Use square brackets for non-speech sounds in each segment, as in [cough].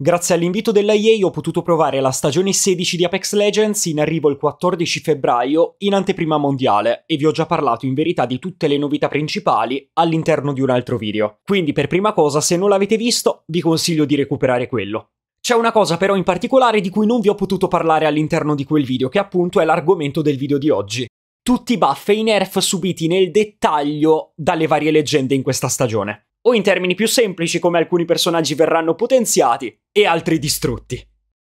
Grazie all'invito della EA ho potuto provare la stagione 16 di Apex Legends in arrivo il 14 febbraio in anteprima mondiale e vi ho già parlato in verità di tutte le novità principali all'interno di un altro video. Quindi per prima cosa se non l'avete visto vi consiglio di recuperare quello. C'è una cosa però in particolare di cui non vi ho potuto parlare all'interno di quel video che appunto è l'argomento del video di oggi. Tutti i buff e i nerf subiti nel dettaglio dalle varie leggende in questa stagione o in termini più semplici come alcuni personaggi verranno potenziati e altri distrutti.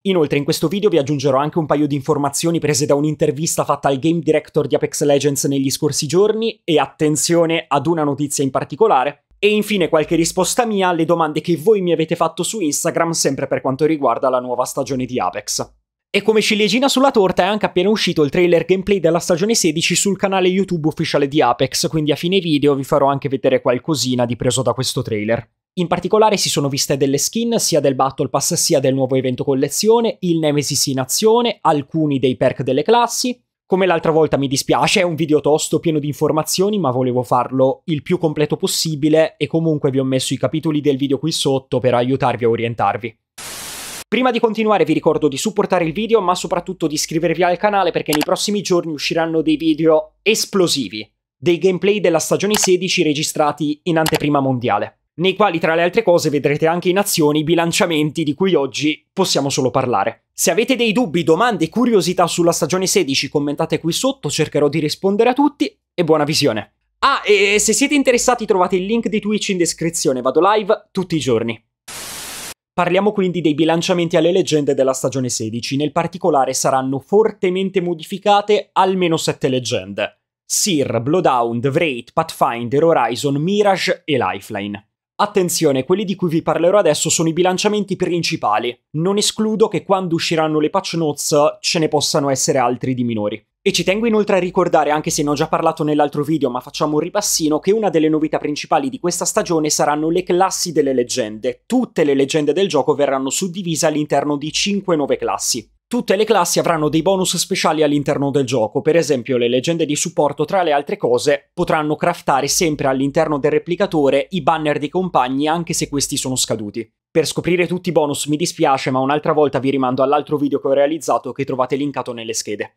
Inoltre in questo video vi aggiungerò anche un paio di informazioni prese da un'intervista fatta al game director di Apex Legends negli scorsi giorni e attenzione ad una notizia in particolare. E infine qualche risposta mia alle domande che voi mi avete fatto su Instagram sempre per quanto riguarda la nuova stagione di Apex. E come ciliegina sulla torta è anche appena uscito il trailer gameplay della stagione 16 sul canale YouTube ufficiale di Apex, quindi a fine video vi farò anche vedere qualcosina di preso da questo trailer. In particolare si sono viste delle skin sia del Battle Pass sia del nuovo evento collezione, il Nemesis in azione, alcuni dei perk delle classi. Come l'altra volta mi dispiace, è un video tosto pieno di informazioni, ma volevo farlo il più completo possibile e comunque vi ho messo i capitoli del video qui sotto per aiutarvi a orientarvi. Prima di continuare vi ricordo di supportare il video, ma soprattutto di iscrivervi al canale perché nei prossimi giorni usciranno dei video esplosivi dei gameplay della stagione 16 registrati in anteprima mondiale, nei quali tra le altre cose vedrete anche in azioni i bilanciamenti di cui oggi possiamo solo parlare. Se avete dei dubbi, domande, curiosità sulla stagione 16 commentate qui sotto, cercherò di rispondere a tutti e buona visione. Ah, e se siete interessati trovate il link di Twitch in descrizione, vado live tutti i giorni. Parliamo quindi dei bilanciamenti alle leggende della stagione 16, nel particolare saranno fortemente modificate almeno 7 leggende. Seer, Bloodhound, Wraith, Pathfinder, Horizon, Mirage e Lifeline. Attenzione, quelli di cui vi parlerò adesso sono i bilanciamenti principali. Non escludo che quando usciranno le patch notes ce ne possano essere altri di minori. E ci tengo inoltre a ricordare, anche se ne ho già parlato nell'altro video, ma facciamo un ripassino, che una delle novità principali di questa stagione saranno le classi delle leggende. Tutte le leggende del gioco verranno suddivise all'interno di 5 nuove classi. Tutte le classi avranno dei bonus speciali all'interno del gioco, per esempio le leggende di supporto tra le altre cose potranno craftare sempre all'interno del replicatore i banner dei compagni anche se questi sono scaduti. Per scoprire tutti i bonus mi dispiace ma un'altra volta vi rimando all'altro video che ho realizzato che trovate linkato nelle schede.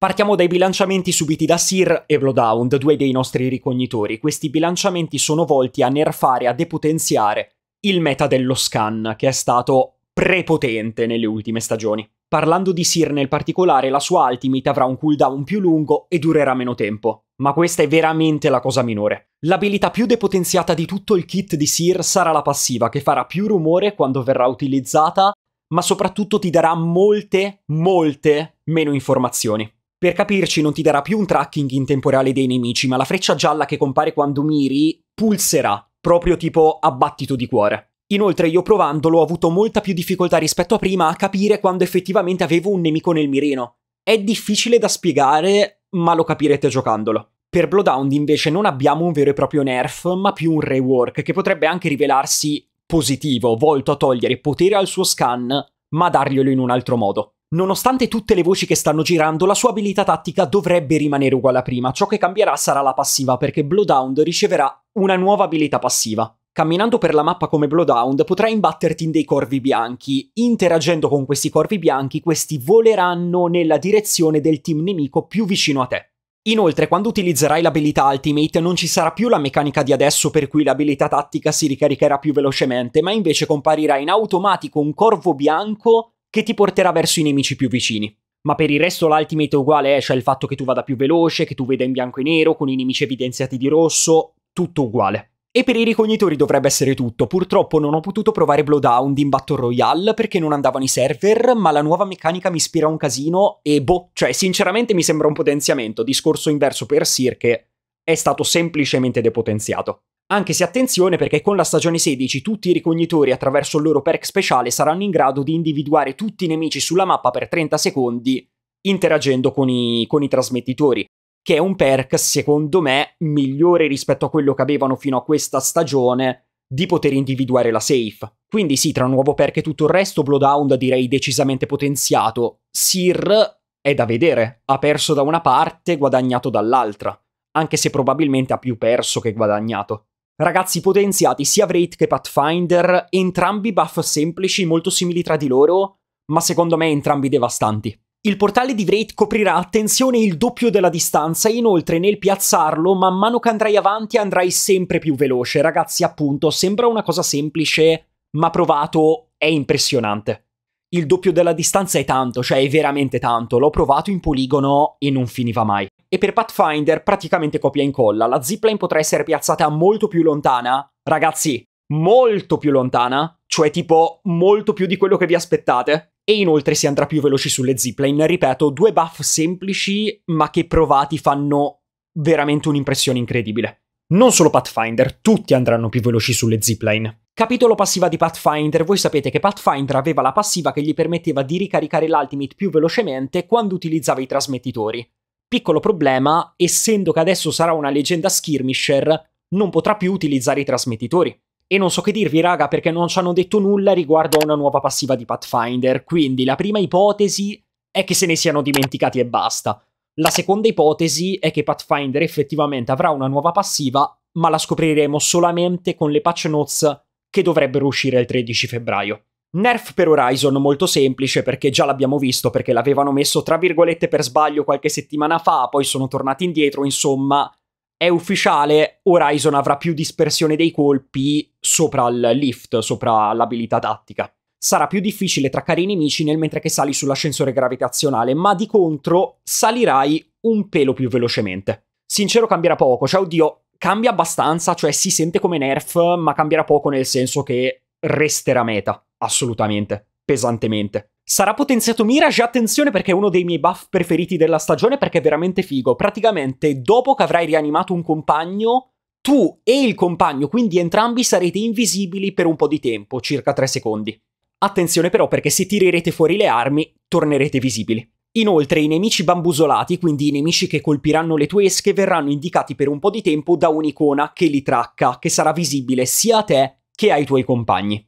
Partiamo dai bilanciamenti subiti da Sir e Blowdown, due dei nostri ricognitori. Questi bilanciamenti sono volti a nerfare, a depotenziare il meta dello scan, che è stato prepotente nelle ultime stagioni. Parlando di Sir nel particolare, la sua ultimate avrà un cooldown più lungo e durerà meno tempo, ma questa è veramente la cosa minore. L'abilità più depotenziata di tutto il kit di Sir sarà la passiva, che farà più rumore quando verrà utilizzata, ma soprattutto ti darà molte, molte meno informazioni. Per capirci non ti darà più un tracking in tempo reale dei nemici, ma la freccia gialla che compare quando miri pulserà, proprio tipo abbattito di cuore. Inoltre io provandolo ho avuto molta più difficoltà rispetto a prima a capire quando effettivamente avevo un nemico nel mirino. È difficile da spiegare, ma lo capirete giocandolo. Per Bloodhound invece non abbiamo un vero e proprio nerf, ma più un rework che potrebbe anche rivelarsi positivo, volto a togliere potere al suo scan, ma darglielo in un altro modo. Nonostante tutte le voci che stanno girando, la sua abilità tattica dovrebbe rimanere uguale a prima. Ciò che cambierà sarà la passiva, perché Blowdown riceverà una nuova abilità passiva. Camminando per la mappa come Blowdown potrai imbatterti in dei corvi bianchi. Interagendo con questi corvi bianchi, questi voleranno nella direzione del team nemico più vicino a te. Inoltre, quando utilizzerai l'abilità Ultimate non ci sarà più la meccanica di adesso per cui l'abilità tattica si ricaricherà più velocemente, ma invece comparirà in automatico un corvo bianco che ti porterà verso i nemici più vicini. Ma per il resto l'ultimate è uguale, eh? cioè il fatto che tu vada più veloce, che tu veda in bianco e nero, con i nemici evidenziati di rosso, tutto uguale. E per i ricognitori dovrebbe essere tutto, purtroppo non ho potuto provare Blowdown in Battle Royale perché non andavano i server, ma la nuova meccanica mi ispira un casino e boh, cioè sinceramente mi sembra un potenziamento, discorso inverso per Sir che è stato semplicemente depotenziato. Anche se attenzione perché con la stagione 16 tutti i ricognitori attraverso il loro perk speciale saranno in grado di individuare tutti i nemici sulla mappa per 30 secondi interagendo con i, con i trasmettitori, che è un perk secondo me migliore rispetto a quello che avevano fino a questa stagione di poter individuare la safe. Quindi sì, tra un nuovo perk e tutto il resto, Bloodhound direi decisamente potenziato. Sir è da vedere, ha perso da una parte, guadagnato dall'altra, anche se probabilmente ha più perso che guadagnato. Ragazzi potenziati sia Wraith che Pathfinder, entrambi buff semplici, molto simili tra di loro, ma secondo me entrambi devastanti. Il portale di Wraith coprirà, attenzione, il doppio della distanza e inoltre nel piazzarlo, man mano che andrai avanti andrai sempre più veloce. Ragazzi, appunto, sembra una cosa semplice, ma provato è impressionante il doppio della distanza è tanto, cioè è veramente tanto. L'ho provato in poligono e non finiva mai. E per Pathfinder praticamente copia e incolla. La zipline potrà essere piazzata molto più lontana. Ragazzi, molto più lontana, cioè tipo molto più di quello che vi aspettate. E inoltre si andrà più veloci sulle zipline. Ripeto, due buff semplici, ma che provati fanno veramente un'impressione incredibile. Non solo Pathfinder, tutti andranno più veloci sulle zipline. Capitolo passiva di Pathfinder. Voi sapete che Pathfinder aveva la passiva che gli permetteva di ricaricare l'Ultimate più velocemente quando utilizzava i trasmettitori. Piccolo problema, essendo che adesso sarà una leggenda skirmisher, non potrà più utilizzare i trasmettitori. E non so che dirvi raga perché non ci hanno detto nulla riguardo a una nuova passiva di Pathfinder, quindi la prima ipotesi è che se ne siano dimenticati e basta. La seconda ipotesi è che Pathfinder effettivamente avrà una nuova passiva, ma la scopriremo solamente con le patch notes che dovrebbero uscire il 13 febbraio. Nerf per Horizon molto semplice perché già l'abbiamo visto perché l'avevano messo tra virgolette per sbaglio qualche settimana fa, poi sono tornati indietro, insomma è ufficiale, Horizon avrà più dispersione dei colpi sopra il lift, sopra l'abilità tattica. Sarà più difficile traccare i nemici nel mentre che sali sull'ascensore gravitazionale, ma di contro salirai un pelo più velocemente. Sincero cambierà poco, cioè oddio, cambia abbastanza, cioè si sente come nerf, ma cambierà poco nel senso che resterà meta, assolutamente, pesantemente. Sarà potenziato Mirage, attenzione perché è uno dei miei buff preferiti della stagione perché è veramente figo. Praticamente dopo che avrai rianimato un compagno, tu e il compagno, quindi entrambi sarete invisibili per un po' di tempo, circa 3 secondi. Attenzione però perché se tirerete fuori le armi, tornerete visibili. Inoltre i nemici bambusolati, quindi i nemici che colpiranno le tue esche, verranno indicati per un po' di tempo da un'icona che li tracca, che sarà visibile sia a te che ai tuoi compagni.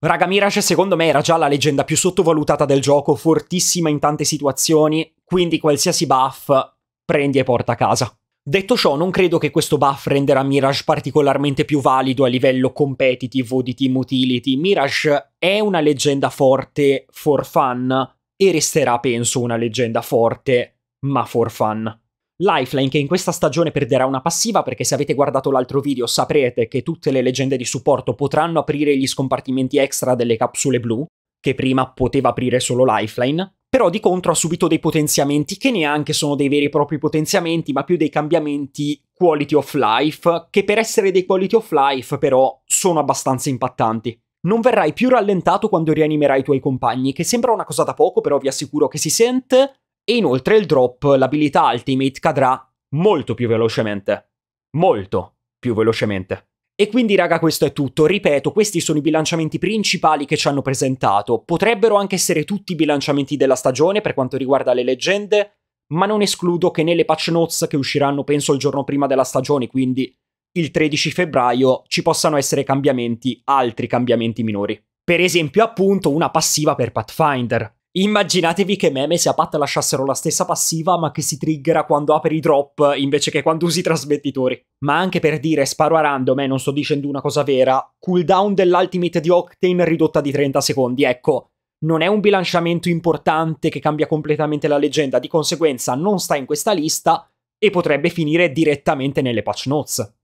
Raga Mirage secondo me era già la leggenda più sottovalutata del gioco, fortissima in tante situazioni, quindi qualsiasi buff prendi e porta a casa. Detto ciò, non credo che questo buff renderà Mirage particolarmente più valido a livello competitive o di team utility. Mirage è una leggenda forte for fun, e resterà, penso, una leggenda forte, ma for fun. Lifeline che in questa stagione perderà una passiva perché se avete guardato l'altro video saprete che tutte le leggende di supporto potranno aprire gli scompartimenti extra delle capsule blu, che prima poteva aprire solo Lifeline, però di contro ha subito dei potenziamenti che neanche sono dei veri e propri potenziamenti, ma più dei cambiamenti quality of life, che per essere dei quality of life però sono abbastanza impattanti non verrai più rallentato quando rianimerai i tuoi compagni, che sembra una cosa da poco, però vi assicuro che si sente, e inoltre il drop, l'abilità Ultimate, cadrà molto più velocemente. Molto più velocemente. E quindi raga questo è tutto, ripeto, questi sono i bilanciamenti principali che ci hanno presentato, potrebbero anche essere tutti i bilanciamenti della stagione per quanto riguarda le leggende, ma non escludo che nelle patch notes che usciranno penso il giorno prima della stagione, quindi il 13 febbraio ci possano essere cambiamenti, altri cambiamenti minori. Per esempio, appunto, una passiva per Pathfinder. Immaginatevi che meme se a Pat lasciassero la stessa passiva ma che si triggera quando apri i drop invece che quando usi i trasmettitori. Ma anche per dire sparo a random e eh, non sto dicendo una cosa vera, cooldown dell'ultimate di Octane ridotta di 30 secondi, ecco. Non è un bilanciamento importante che cambia completamente la leggenda, di conseguenza non sta in questa lista e potrebbe finire direttamente nelle patch notes.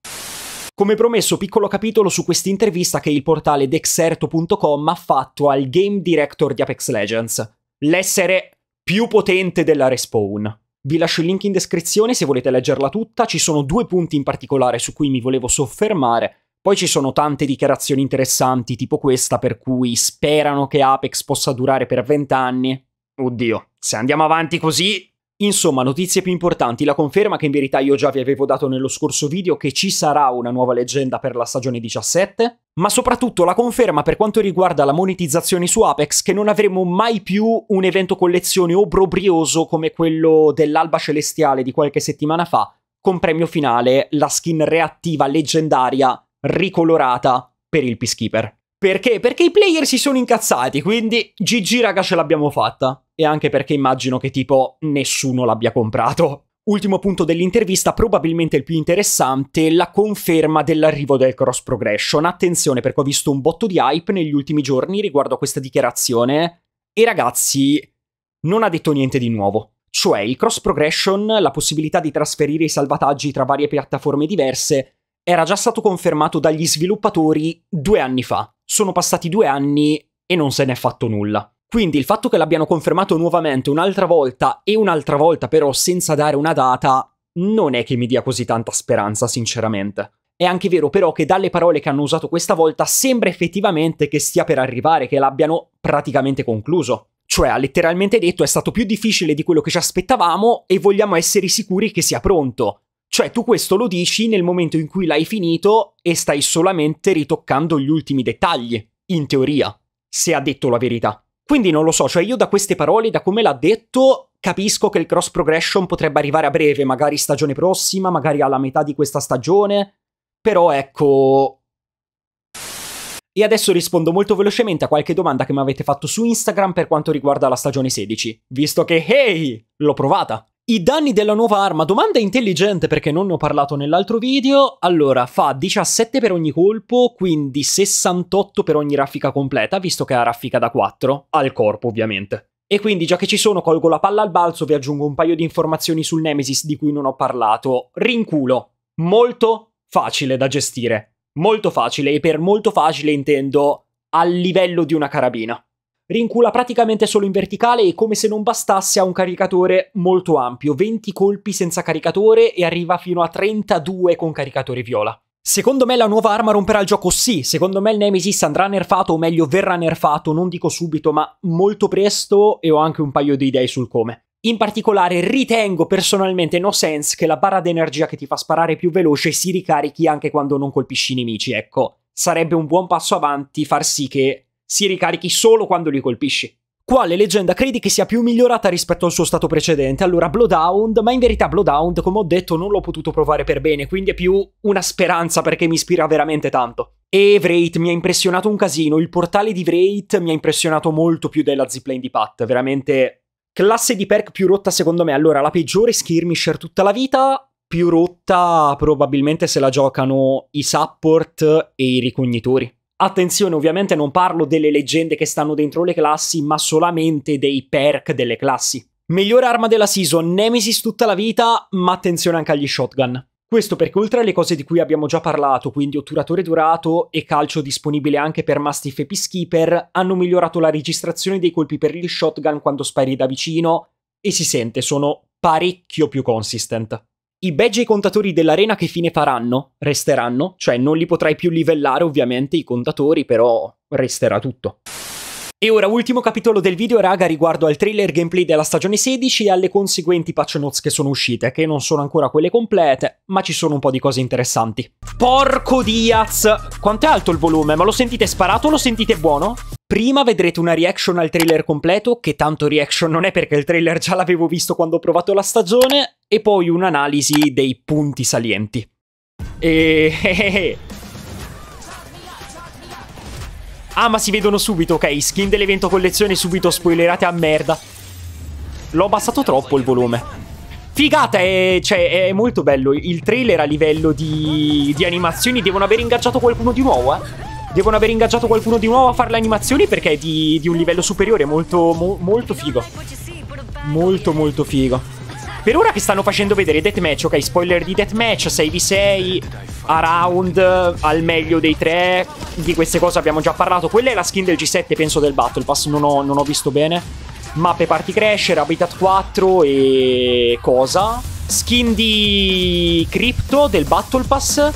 Come promesso, piccolo capitolo su quest'intervista che il portale dexerto.com ha fatto al game director di Apex Legends. L'essere più potente della respawn. Vi lascio il link in descrizione se volete leggerla tutta, ci sono due punti in particolare su cui mi volevo soffermare. Poi ci sono tante dichiarazioni interessanti, tipo questa, per cui sperano che Apex possa durare per vent'anni. Oddio, se andiamo avanti così, Insomma, notizie più importanti, la conferma che in verità io già vi avevo dato nello scorso video che ci sarà una nuova leggenda per la stagione 17, ma soprattutto la conferma per quanto riguarda la monetizzazione su Apex che non avremo mai più un evento collezione obrobrioso come quello dell'Alba Celestiale di qualche settimana fa, con premio finale la skin reattiva leggendaria ricolorata per il Peacekeeper. Perché? Perché i player si sono incazzati, quindi GG raga ce l'abbiamo fatta. E anche perché immagino che tipo nessuno l'abbia comprato. Ultimo punto dell'intervista, probabilmente il più interessante, la conferma dell'arrivo del cross progression. Attenzione perché ho visto un botto di hype negli ultimi giorni riguardo a questa dichiarazione e ragazzi non ha detto niente di nuovo. Cioè il cross progression, la possibilità di trasferire i salvataggi tra varie piattaforme diverse, era già stato confermato dagli sviluppatori due anni fa. Sono passati due anni e non se n'è fatto nulla. Quindi il fatto che l'abbiano confermato nuovamente un'altra volta e un'altra volta però senza dare una data non è che mi dia così tanta speranza, sinceramente. È anche vero però che dalle parole che hanno usato questa volta sembra effettivamente che stia per arrivare, che l'abbiano praticamente concluso. Cioè, ha letteralmente detto è stato più difficile di quello che ci aspettavamo e vogliamo essere sicuri che sia pronto. Cioè tu questo lo dici nel momento in cui l'hai finito e stai solamente ritoccando gli ultimi dettagli, in teoria, se ha detto la verità. Quindi non lo so, cioè io da queste parole, da come l'ha detto, capisco che il cross progression potrebbe arrivare a breve, magari stagione prossima, magari alla metà di questa stagione, però ecco... E adesso rispondo molto velocemente a qualche domanda che mi avete fatto su Instagram per quanto riguarda la stagione 16, visto che, hey, l'ho provata! I danni della nuova arma, domanda intelligente perché non ne ho parlato nell'altro video, allora fa 17 per ogni colpo, quindi 68 per ogni raffica completa, visto che ha raffica da 4, al corpo ovviamente. E quindi già che ci sono colgo la palla al balzo, vi aggiungo un paio di informazioni sul Nemesis di cui non ho parlato. Rinculo, molto facile da gestire, molto facile e per molto facile intendo al livello di una carabina. Rincula praticamente solo in verticale e come se non bastasse ha un caricatore molto ampio, 20 colpi senza caricatore e arriva fino a 32 con caricatore viola. Secondo me la nuova arma romperà il gioco sì, secondo me il Nemesis andrà nerfato o meglio verrà nerfato, non dico subito ma molto presto e ho anche un paio di idee sul come. In particolare ritengo personalmente no sense che la barra d'energia che ti fa sparare più veloce si ricarichi anche quando non colpisci i nemici, ecco. Sarebbe un buon passo avanti far sì che si ricarichi solo quando li colpisci. Quale leggenda credi che sia più migliorata rispetto al suo stato precedente? Allora, Bloodhound, ma in verità Bloodhound, come ho detto, non l'ho potuto provare per bene, quindi è più una speranza perché mi ispira veramente tanto. E Wraith mi ha impressionato un casino, il portale di Wraith mi ha impressionato molto più della Ziplane di Pat, veramente... Classe di perk più rotta secondo me, allora la peggiore skirmisher tutta la vita, più rotta probabilmente se la giocano i support e i ricognitori. Attenzione, ovviamente non parlo delle leggende che stanno dentro le classi, ma solamente dei perk delle classi. Migliore arma della season, Nemesis tutta la vita, ma attenzione anche agli shotgun. Questo perché oltre alle cose di cui abbiamo già parlato, quindi otturatore durato e calcio disponibile anche per Mastiff e Peacekeeper, hanno migliorato la registrazione dei colpi per gli shotgun quando spari da vicino e si sente, sono parecchio più consistent. I badge ai contatori dell'arena che fine faranno? Resteranno? Cioè non li potrai più livellare ovviamente i contatori, però resterà tutto. E ora ultimo capitolo del video raga riguardo al trailer gameplay della stagione 16 e alle conseguenti patch notes che sono uscite, che non sono ancora quelle complete, ma ci sono un po' di cose interessanti. Porco Diaz! Quanto è alto il volume? Ma lo sentite sparato o lo sentite buono? Prima vedrete una reaction al trailer completo, che tanto reaction non è perché il trailer già l'avevo visto quando ho provato la stagione, e poi un'analisi dei punti salienti. E... [laughs] Eh, eh, eh, Ah, ma si vedono subito, ok. Skin dell'evento collezione subito spoilerate a merda. L'ho abbassato troppo il volume. Figata, è, cioè, è molto bello. Il trailer a livello di, di animazioni devono aver ingaggiato qualcuno di nuovo, eh devono aver ingaggiato qualcuno di nuovo a fare le animazioni perché è di, di un livello superiore, molto, mo, molto figo. Molto, molto figo. Per ora che stanno facendo vedere Deathmatch, ok, spoiler di Deathmatch, 6v6, around, al meglio dei tre, di queste cose abbiamo già parlato. Quella è la skin del G7, penso, del Battle Pass, non ho, non ho visto bene. Mappe Party Crasher, Habitat 4 e... cosa? Skin di Crypto del Battle Pass,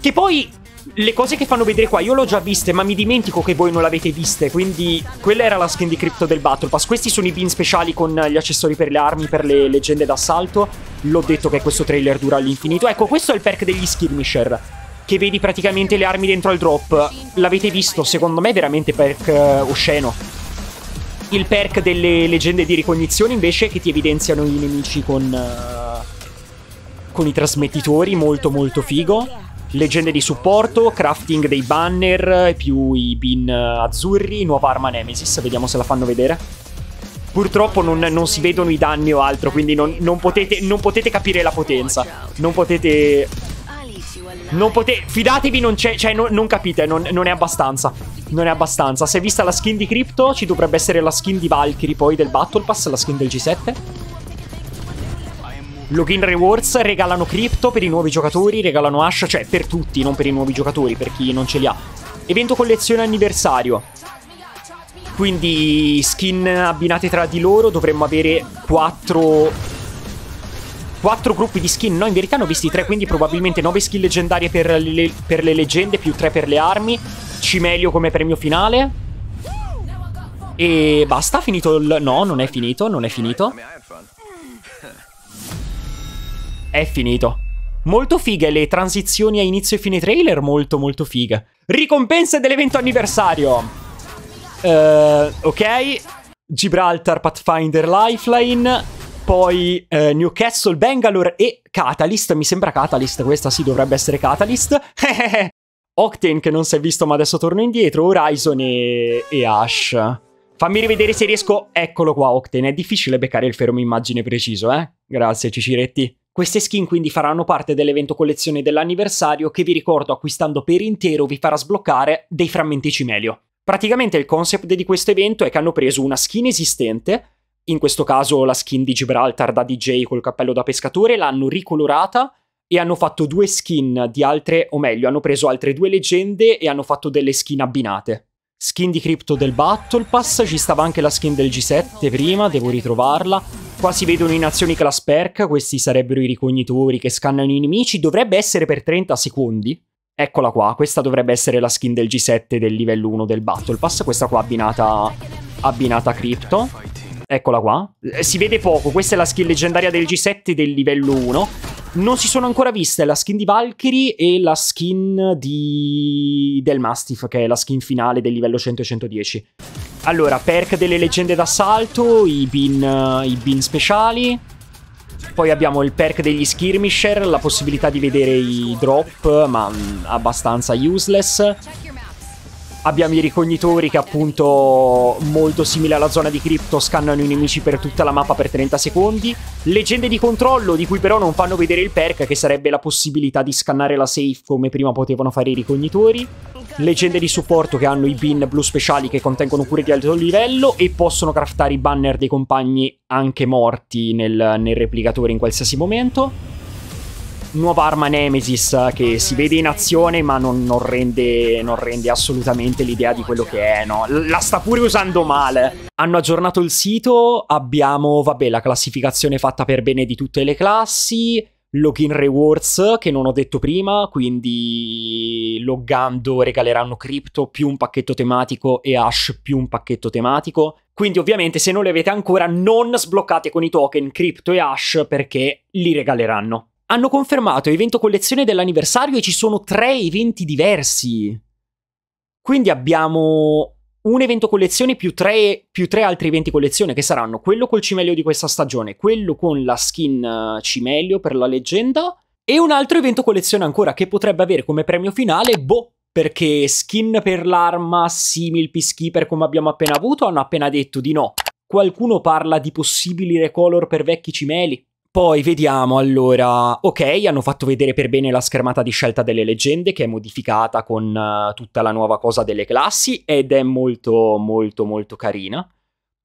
che poi le cose che fanno vedere qua io l'ho già viste, ma mi dimentico che voi non l'avete viste. Quindi, quella era la skin di Crypto del Battle Pass. Questi sono i bin speciali con gli accessori per le armi, per le leggende d'assalto. L'ho detto che questo trailer dura all'infinito. Ecco, questo è il perk degli skirmisher. Che vedi praticamente le armi dentro al drop. L'avete visto, secondo me è veramente perk eh, osceno. Il perk delle leggende di ricognizione, invece, che ti evidenziano i nemici con. Uh, con i trasmettitori, molto molto figo legende di supporto, crafting dei banner, più i bin azzurri, nuova arma Nemesis, vediamo se la fanno vedere. Purtroppo non, non si vedono i danni o altro, quindi non, non, potete, non potete capire la potenza. Non potete... Non potete... Fidatevi, non c'è... Cioè, no, non capite, non, non, è abbastanza. Non è abbastanza. Se è vista la skin di Crypto, ci dovrebbe essere la skin di Valkyrie poi del Battle Pass, la skin del G7. Login Rewards regalano cripto per i nuovi giocatori, regalano Ash, cioè per tutti, non per i nuovi giocatori, per chi non ce li ha. Evento collezione anniversario. Quindi skin abbinate tra di loro dovremmo avere 4 4 gruppi di skin, no in verità ne ho visti 3, quindi probabilmente 9 skin leggendarie per le, per le leggende più 3 per le armi, Cimelio come premio finale. E basta, finito il... No, non è finito, non è finito è finito. Molto fighe le transizioni a inizio e fine trailer, molto molto fighe. Ricompense dell'evento anniversario. Uh, ok, Gibraltar, Pathfinder, Lifeline, poi uh, Newcastle, Bangalore e Catalyst. Mi sembra Catalyst, questa sì dovrebbe essere Catalyst. [laughs] Octane che non si è visto ma adesso torno indietro, Horizon e, e Ash. Fammi rivedere se riesco... Eccolo qua, Octane. È difficile beccare il fermo immagine preciso, eh? Grazie, Ciciretti. Queste skin quindi faranno parte dell'evento collezione dell'anniversario che vi ricordo acquistando per intero vi farà sbloccare dei frammenti cimelio. Praticamente il concept di questo evento è che hanno preso una skin esistente, in questo caso la skin di Gibraltar da DJ col cappello da pescatore, l'hanno ricolorata e hanno fatto due skin di altre, o meglio, hanno preso altre due leggende e hanno fatto delle skin abbinate skin di cripto del Battle Pass, ci stava anche la skin del G7 prima, devo ritrovarla. Qua si vedono in azioni class perk, questi sarebbero i ricognitori che scannano i nemici, dovrebbe essere per 30 secondi. Eccola qua, questa dovrebbe essere la skin del G7 del livello 1 del Battle Pass, questa qua abbinata, abbinata a cripto. Eccola qua. Eh, si vede poco, questa è la skin leggendaria del G7 del livello 1 non si sono ancora viste la skin di Valkyrie e la skin di... del Mastiff, che è la skin finale del livello 100 e 110. Allora, perk delle leggende d'assalto, i bin, i bin speciali, poi abbiamo il perk degli skirmisher, la possibilità di vedere i drop, ma mm, abbastanza useless abbiamo i ricognitori che appunto molto simile alla zona di Crypto scannano i nemici per tutta la mappa per 30 secondi, leggende di controllo di cui però non fanno vedere il perk che sarebbe la possibilità di scannare la safe come prima potevano fare i ricognitori, leggende di supporto che hanno i bin blu speciali che contengono cure di alto livello e possono craftare i banner dei compagni anche morti nel, nel replicatore in qualsiasi momento nuova arma Nemesis eh, che si vede in azione ma non, non, rende, non rende, assolutamente l'idea di quello che è, no? La sta pure usando male. Hanno aggiornato il sito, abbiamo, vabbè, la classificazione fatta per bene di tutte le classi, login rewards che non ho detto prima, quindi loggando regaleranno crypto più un pacchetto tematico e hash più un pacchetto tematico. Quindi ovviamente se non le avete ancora non sbloccate con i token crypto e hash perché li regaleranno hanno confermato evento collezione dell'anniversario e ci sono tre eventi diversi. Quindi abbiamo un evento collezione più tre, più tre, altri eventi collezione che saranno quello col cimelio di questa stagione, quello con la skin eh, cimelio per la leggenda e un altro evento collezione ancora che potrebbe avere come premio finale, boh, perché skin per l'arma simil peacekeeper come abbiamo appena avuto hanno appena detto di no. Qualcuno parla di possibili recolor per vecchi cimeli. Poi vediamo allora, ok, hanno fatto vedere per bene la schermata di scelta delle leggende che è modificata con uh, tutta la nuova cosa delle classi ed è molto molto molto carina.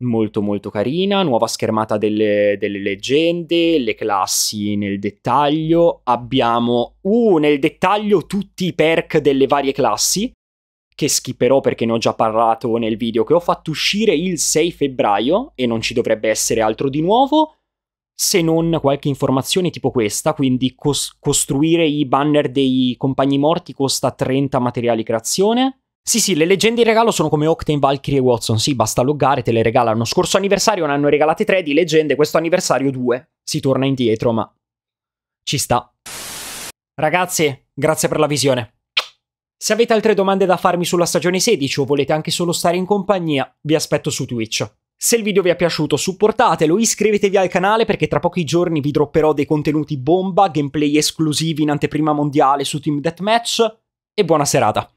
Molto molto carina, nuova schermata delle, delle leggende, le classi nel dettaglio, abbiamo uh, nel dettaglio tutti i perk delle varie classi, che skipperò perché ne ho già parlato nel video che ho fatto uscire il 6 febbraio e non ci dovrebbe essere altro di nuovo se non qualche informazione tipo questa, quindi cos- costruire i banner dei compagni morti costa 30 materiali creazione. Sì, sì, le leggende in regalo sono come Octane, Valkyrie e Watson. Sì, basta loggare, te le regala. L'anno scorso anniversario ne hanno regalate 3 di leggende, questo anniversario 2. Si torna indietro, ma ci sta. Ragazzi, grazie per la visione. Se avete altre domande da farmi sulla stagione 16 o volete anche solo stare in compagnia, vi aspetto su Twitch. Se il video vi è piaciuto supportatelo, iscrivetevi al canale perché tra pochi giorni vi dropperò dei contenuti bomba, gameplay esclusivi in anteprima mondiale su Team Deathmatch e buona serata.